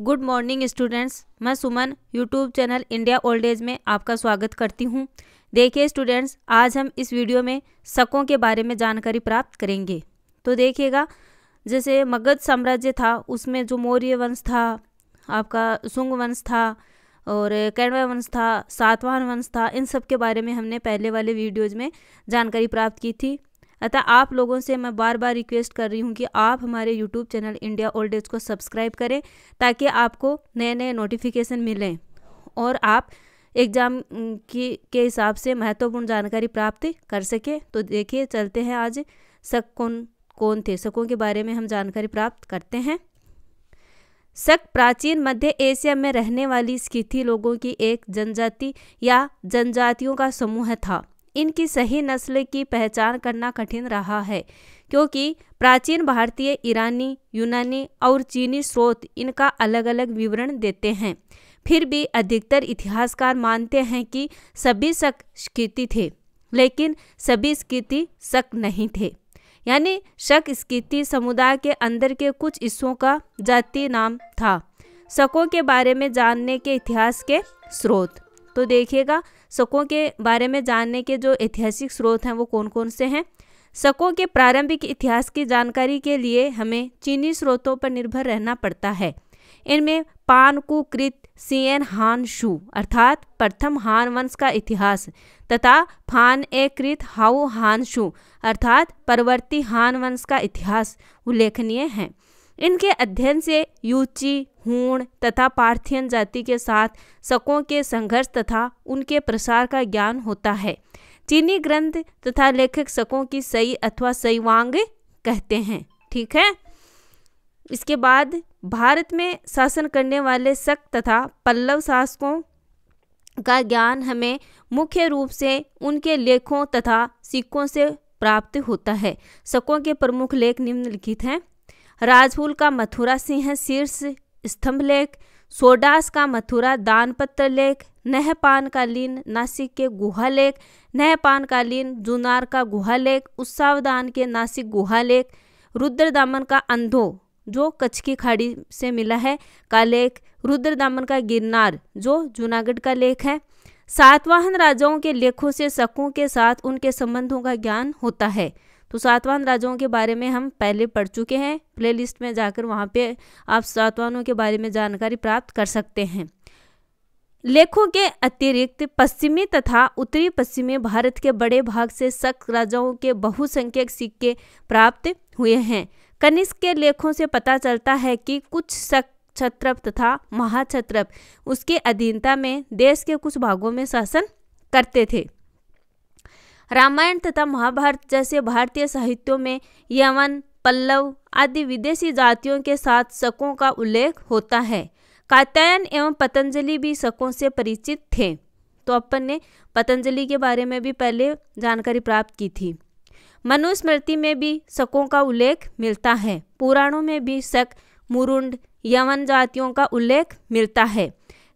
good morning students मैं Suman YouTube channel India old age में आपका स्वागत करती हूँ देखिए स्टूडेंट्स आज हम इस वीडियो में शकों के बारे में जानकारी प्राप्त करेंगे तो देखिएगा जैसे मगध साम्राज्य था उसमें जो मौर्य वंश था आपका सुंग वंश था और कैणवा वंश था सातवाहन वंश था इन सब के बारे में हमने पहले वाले वीडियोज़ में जानकारी प्राप्त की थी अतः आप लोगों से मैं बार बार रिक्वेस्ट कर रही हूँ कि आप हमारे YouTube channel India old age को सब्सक्राइब करें ताकि आपको नए नए नोटिफिकेशन मिलें और आप एग्ज़ाम की के हिसाब से महत्वपूर्ण जानकारी प्राप्त कर सकें तो देखिए चलते हैं आज शक कौन कौन थे शकों के बारे में हम जानकारी प्राप्त करते हैं शक प्राचीन मध्य एशिया में रहने वाली स्किथी लोगों की एक जनजाति या जनजातियों का समूह था इनकी सही नस्ल की पहचान करना कठिन रहा है क्योंकि प्राचीन भारतीय ईरानी यूनानी और चीनी स्रोत इनका अलग अलग विवरण देते हैं फिर भी अधिकतर इतिहासकार मानते हैं कि सभी शक स्कीति थे लेकिन सभी स्कीति शक नहीं थे यानी शक स्कीति समुदाय के अंदर के कुछ हिस्सों का जाति नाम था शकों के बारे में जानने के इतिहास के स्रोत तो देखिएगा शकों के बारे में जानने के जो ऐतिहासिक स्रोत हैं वो कौन कौन से हैं शकों के प्रारंभिक इतिहास की जानकारी के लिए हमें चीनी स्रोतों पर निर्भर रहना पड़ता है इनमें पान कुकृत सीएन हान शु अर्थात प्रथम हान वंश का इतिहास तथा फान ए कृत हाउ हान शु अर्थात परवर्ती हान वंश का इतिहास उल्लेखनीय है इनके अध्ययन से यूची हूण तथा पार्थियन जाति के साथ शकों के संघर्ष तथा उनके प्रसार का ज्ञान होता है चीनी ग्रंथ तथा लेखक शकों की सई अथवा सईवांग कहते हैं ठीक है इसके बाद भारत में शासन करने वाले शक तथा पल्लव शासकों का ज्ञान हमें मुख्य रूप से उनके लेखों तथा सिक्कों से प्राप्त होता है शकों के प्रमुख लेख निम्नलिखित हैं राजफूल का मथुरा सिंह शीर्ष स्तंभ लेख सोडास का मथुरा दानपत्र लेख नहपान का लीन नासिक के गुहा लेख नहपान का लीन जुनार का गुहा लेख उत्सावदान के नासिक गुहा लेख रुद्र दामन का अंधो जो कच्छ की खाड़ी से मिला है का लेख रुद्र दामन का गिरनार जो जूनागढ़ का लेख है सातवाहन राजाओं के लेखों से शकों के साथ उनके संबंधों का ज्ञान होता है तो सातवान राजाओं के बारे में हम पहले पढ़ चुके हैं प्लेलिस्ट में जाकर वहाँ पे आप सातवानों के बारे में जानकारी प्राप्त कर सकते हैं लेखों के अतिरिक्त पश्चिमी तथा उत्तरी पश्चिमी भारत के बड़े भाग से शक राजाओं के बहुसंख्यक सिक्के प्राप्त हुए हैं कनिष्क के लेखों से पता चलता है कि कुछ शक छत्रप तथा महाछत्रप उसके अधीनता में देश के कुछ भागों में शासन करते थे रामायण तथा महाभारत जैसे भारतीय साहित्यों में यवन पल्लव आदि विदेशी जातियों के साथ शकों का उल्लेख होता है कात्यायन एवं पतंजलि भी शकों से परिचित थे तो अपन ने पतंजलि के बारे में भी पहले जानकारी प्राप्त की थी मनुस्मृति में भी शकों का उल्लेख मिलता है पुराणों में भी शक मुरुंड यवन जातियों का उल्लेख मिलता है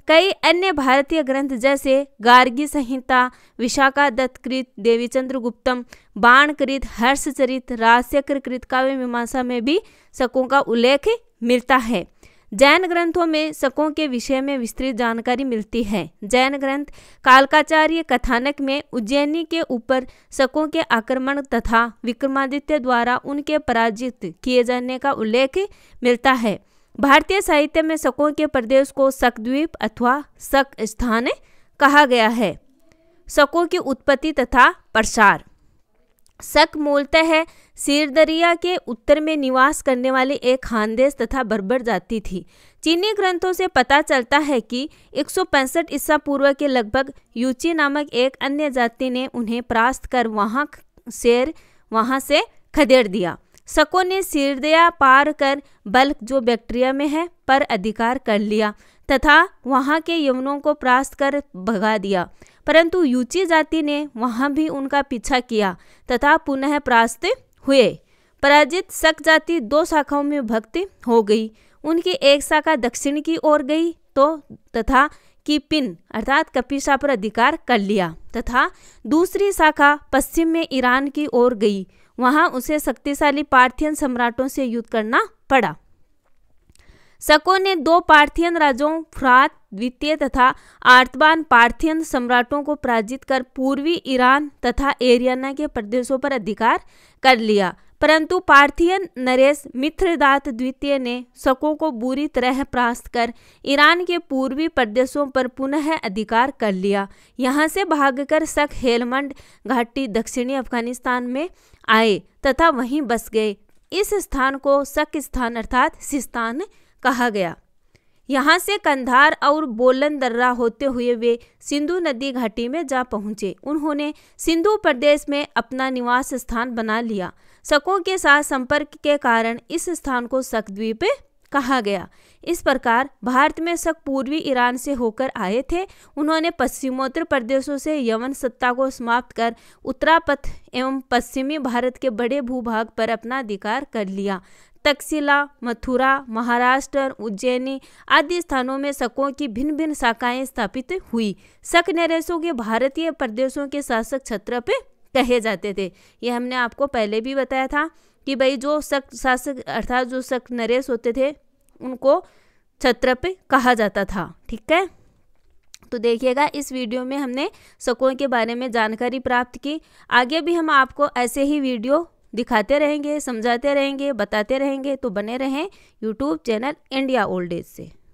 कई अन्य भारतीय ग्रंथ जैसे गार्गी संहिता विशाखा दत्तकृत देवीचंद्र गुप्तम बाणकृत हर्षचरित रास्यकृत काव्य मीमांसा में भी शकों का उल्लेख मिलता है जैन ग्रंथों में शकों के विषय में विस्तृत जानकारी मिलती है जैन ग्रंथ कालकाचार्य कथानक में उज्जैनी के ऊपर शकों के आक्रमण तथा विक्रमादित्य द्वारा उनके पराजित किए जाने का उल्लेख मिलता है भारतीय साहित्य में शकों के प्रदेश को शकद्वीप अथवा शक स्थान कहा गया है शकों की उत्पत्ति तथा प्रसार शक मूलतः है सिरदरिया के उत्तर में निवास करने वाले एक खानदेश तथा बर्बर जाति थी चीनी ग्रंथों से पता चलता है कि एक सौ पैंसठ ईसा पूर्व के लगभग यूची नामक एक अन्य जाति ने उन्हें परास्त कर वहाँ शेर वहाँ से खदेड़ दिया शकों ने सीरदया पार कर बल्क जो बैक्टीरिया में है पर अधिकार कर लिया तथा वहाँ के यवनों को प्रास्त कर भगा दिया परंतु यूची जाति ने वहाँ भी उनका पीछा किया तथा पुनः प्रास्त हुए पराजित शक जाति दो शाखाओं में भक्त हो गई उनकी एक शाखा दक्षिण की ओर गई तो तथा की पिन अर्थात कपिशा पर अधिकार कर लिया तथा दूसरी शाखा पश्चिम में ईरान की ओर गई वहां उसे शक्तिशाली पार्थियन सम्राटों से युद्ध करना पड़ा शकों ने दो पार्थियन राजों फ्रात द्वितीय तथा आर्तबान पार्थियन सम्राटों को पराजित कर पूर्वी ईरान तथा एरियाना के प्रदेशों पर अधिकार कर लिया परंतु पार्थिय नरेश मित्रदात द्वितीय ने शकों को बुरी तरह परास्त कर ईरान के पूर्वी प्रदेशों पर पुनः अधिकार कर लिया यहाँ से भागकर शक हेलमंड घाटी दक्षिणी अफगानिस्तान में आए तथा वहीं बस गए इस स्थान को शक स्थान अर्थात सिस्तान कहा गया यहाँ से कंधार और बोलन दर्रा होते हुए वे सिंधु नदी घाटी में जा पहुँचे उन्होंने सिंधु प्रदेश में अपना निवास स्थान बना लिया शकों के साथ संपर्क के कारण इस स्थान को शकद्वीप कहा गया इस प्रकार भारत में शक पूर्वी ईरान से होकर आए थे उन्होंने पश्चिमोत्तर प्रदेशों से यवन सत्ता को समाप्त कर उत्तरापथ एवं पश्चिमी भारत के बड़े भूभाग पर अपना अधिकार कर लिया तक्षशिला मथुरा महाराष्ट्र उज्जैनी आदि स्थानों में शकों की भिन्न भिन्न शाखाएं स्थापित हुई शक नरेशों के भारतीय प्रदेशों के शासक पे कहे जाते थे ये हमने आपको पहले भी बताया था कि भाई जो सख्त शासक अर्थात जो सख्त नरेश होते थे उनको छत्रप कहा जाता था ठीक है तो देखिएगा इस वीडियो में हमने शकों के बारे में जानकारी प्राप्त की आगे भी हम आपको ऐसे ही वीडियो दिखाते रहेंगे समझाते रहेंगे बताते रहेंगे तो बने रहें YouTube channel India old age से